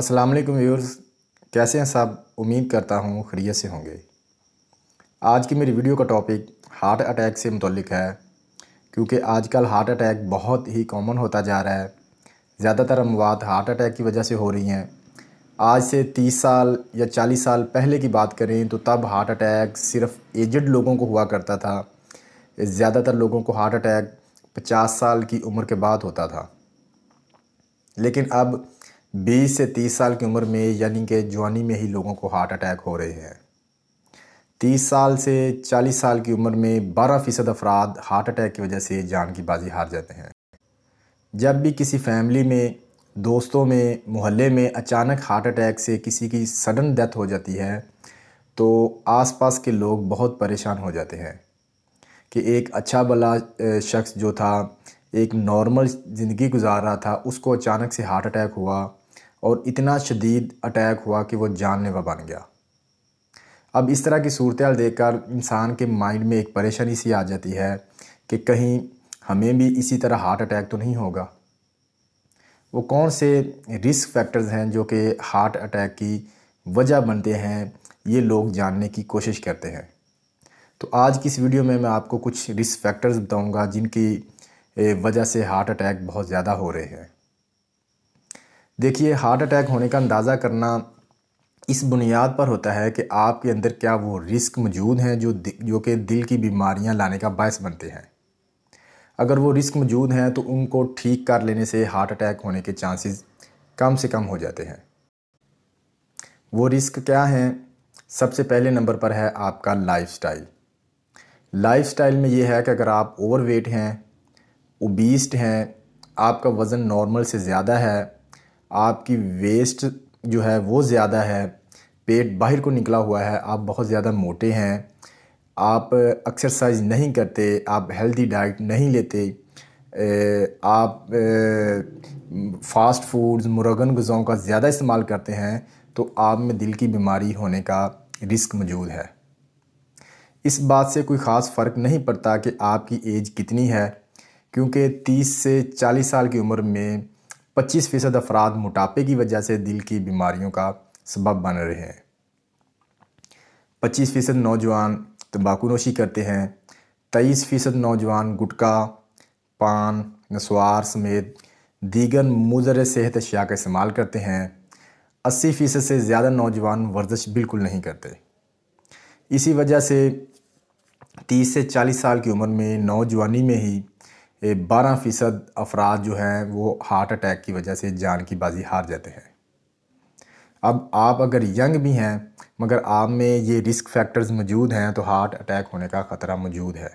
अस्सलाम वालेकुम व्यूअर्स कैसे हैं साहब उम्मीद करता हूँ खरीत से होंगे आज की मेरी वीडियो का टॉपिक हार्ट अटैक से मुतलिक है क्योंकि आजकल हार्ट अटैक बहुत ही कॉमन होता जा रहा है ज़्यादातर अमवात हार्ट अटैक की वजह से हो रही हैं आज से 30 साल या 40 साल पहले की बात करें तो तब हार्ट अटैक सिर्फ एजड लोगों को हुआ करता था ज़्यादातर लोगों को हार्ट अटैक 50 साल की उम्र के बाद होता था लेकिन अब बीस से तीस साल की उम्र में यानी कि जवानी में ही लोगों को हार्ट अटैक हो रहे हैं तीस साल से चालीस साल की उम्र में बारह फ़ीसद अफराद हार्ट अटैक की वजह से जान की बाजी हार जाते हैं जब भी किसी फैमिली में दोस्तों में मोहल्ले में अचानक हार्ट अटैक से किसी की सडन डेथ हो जाती है तो आसपास के लोग बहुत परेशान हो जाते हैं कि एक अच्छा भला शख्स जो था एक नॉर्मल ज़िंदगी गुजार रहा था उसको अचानक से हार्ट अटैक हुआ और इतना शदीद अटैक हुआ कि वो जानलेवा बन गया अब इस तरह की सूरत देख इंसान के माइंड में एक परेशानी सी आ जाती है कि कहीं हमें भी इसी तरह हार्ट अटैक तो नहीं होगा वो कौन से रिस्क फैक्टर्स हैं जो कि हार्ट अटैक की वजह बनते हैं ये लोग जानने की कोशिश करते हैं तो आज की इस वीडियो में मैं आपको कुछ रिस्क फैक्टर्स बताऊंगा जिनकी वजह से हार्ट अटैक बहुत ज़्यादा हो रहे हैं देखिए हार्ट अटैक होने का अंदाज़ा करना इस बुनियाद पर होता है कि आपके अंदर क्या वो रिस्क मौजूद हैं जो जो कि दिल की बीमारियां लाने का बायस बनते हैं अगर वो रिस्क मौजूद हैं तो उनको ठीक कर लेने से हार्ट अटैक होने के चांसेस कम से कम हो जाते हैं वो रिस्क क्या हैं सबसे पहले नंबर पर है आपका लाइफस्टाइल लाइफस्टाइल में ये है कि अगर आप ओवरवेट हैं ओबीस्ट हैं आपका वज़न नॉर्मल से ज़्यादा है आपकी वेस्ट जो है वो ज़्यादा है पेट बाहर को निकला हुआ है आप बहुत ज़्यादा मोटे हैं आप एक्सरसाइज नहीं करते आप हेल्दी डाइट नहीं लेते आप फास्ट फूड्स मुरगन गज़ाओं का ज़्यादा इस्तेमाल करते हैं तो आप में दिल की बीमारी होने का रिस्क मौजूद है इस बात से कोई ख़ास फ़र्क नहीं पड़ता कि आपकी एज कितनी है क्योंकि 30 से 40 साल की उम्र में 25 फ़ीसद अफराद मोटापे की वजह से दिल की बीमारियों का सबब बन रहे हैं 25 फ़ीसद नौजवान तंबाकू नोशी करते हैं 23 फ़ीसद नौजवान गुटखा पान नसवार समेत दीगर मुजर सेहत अशिया का इस्तेमाल करते हैं 80 फ़ीसद से ज़्यादा नौजवान वर्जिश बिल्कुल नहीं करते इसी वजह से 30 से 40 साल की उम्र में नौजवानी में ही बारह फ़ीसद अफराद जो हैं वो हार्ट अटैक की वजह से जान की बाजी हार जाते हैं अब आप अगर यंग भी हैं मगर आप में ये रिस्क फैक्टर्स मौजूद हैं तो हार्ट अटैक होने का ख़तरा मौजूद है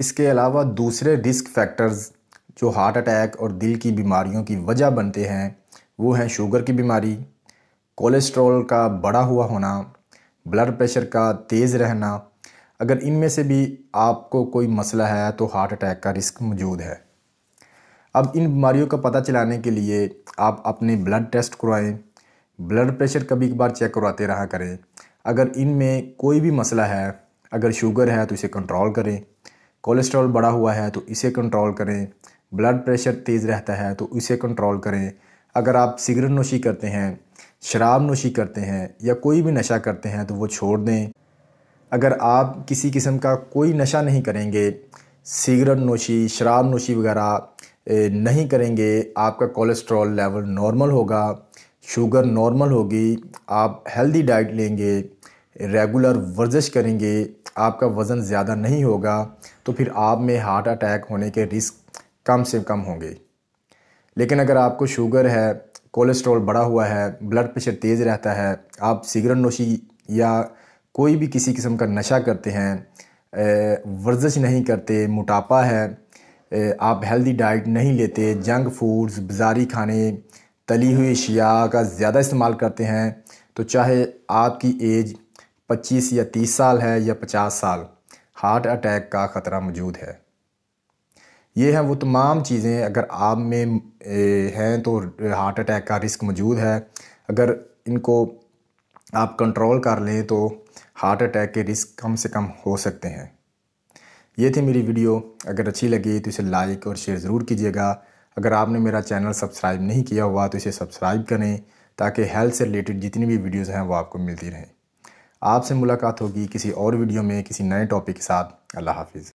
इसके अलावा दूसरे रिस्क फैक्टर्स जो हार्ट अटैक और दिल की बीमारियों की वजह बनते हैं वो हैं शुगर की बीमारी कोलेस्ट्रॉल का बढ़ा हुआ होना ब्लड प्रेशर का तेज़ रहना अगर इनमें से भी आपको कोई मसला है तो हार्ट अटैक का रिस्क मौजूद है अब इन बीमारियों का पता चलाने के लिए आप अपने ब्लड टेस्ट करवाएं ब्लड प्रेशर कभी एक बार चेक करवाते रहा करें अगर इनमें कोई भी मसला है अगर शुगर है तो इसे कंट्रोल करें कोलेस्ट्रॉल बढ़ा हुआ है तो इसे कंट्रोल करें ब्लड प्रेशर तेज़ रहता है तो इसे कंट्रोल करें अगर आप सिगरेट नोशी करते हैं शराब नोशी करते हैं या कोई भी नशा करते हैं तो वो छोड़ दें अगर आप किसी किस्म का कोई नशा नहीं करेंगे सिगरेट नोशी शराब नोशी वगैरह नहीं करेंगे आपका कोलेस्ट्रॉल लेवल नॉर्मल होगा शुगर नॉर्मल होगी आप हेल्दी डाइट लेंगे रेगुलर वर्जिश करेंगे आपका वज़न ज़्यादा नहीं होगा तो फिर आप में हार्ट अटैक होने के रिस्क कम से कम होंगे लेकिन अगर आपको शुगर है कोलेस्ट्रॉल बढ़ा हुआ है ब्लड प्रेशर तेज़ रहता है आप सिगरेट नोशी या कोई भी किसी किस्म का नशा करते हैं वर्जिश नहीं करते मोटापा है आप हेल्दी डाइट नहीं लेते जंक फूड्स बाजारी खाने तली हुई अशिया का ज़्यादा इस्तेमाल करते हैं तो चाहे आपकी एज 25 या 30 साल है या 50 साल हार्ट अटैक का ख़तरा मौजूद है ये हैं वो तमाम चीज़ें अगर आप में हैं तो हार्ट अटैक का रिस्क मौजूद है अगर इनको आप कंट्रोल कर लें तो हार्ट अटैक के रिस्क कम से कम हो सकते हैं ये थी मेरी वीडियो अगर अच्छी लगी तो इसे लाइक और शेयर ज़रूर कीजिएगा अगर आपने मेरा चैनल सब्सक्राइब नहीं किया हुआ तो इसे सब्सक्राइब करें ताकि हेल्थ से रिलेटेड जितनी भी वीडियोज़ हैं वो आपको मिलती रहें आपसे मुलाकात होगी किसी और वीडियो में किसी नए टॉपिक के साथ अल्लाह हाफिज़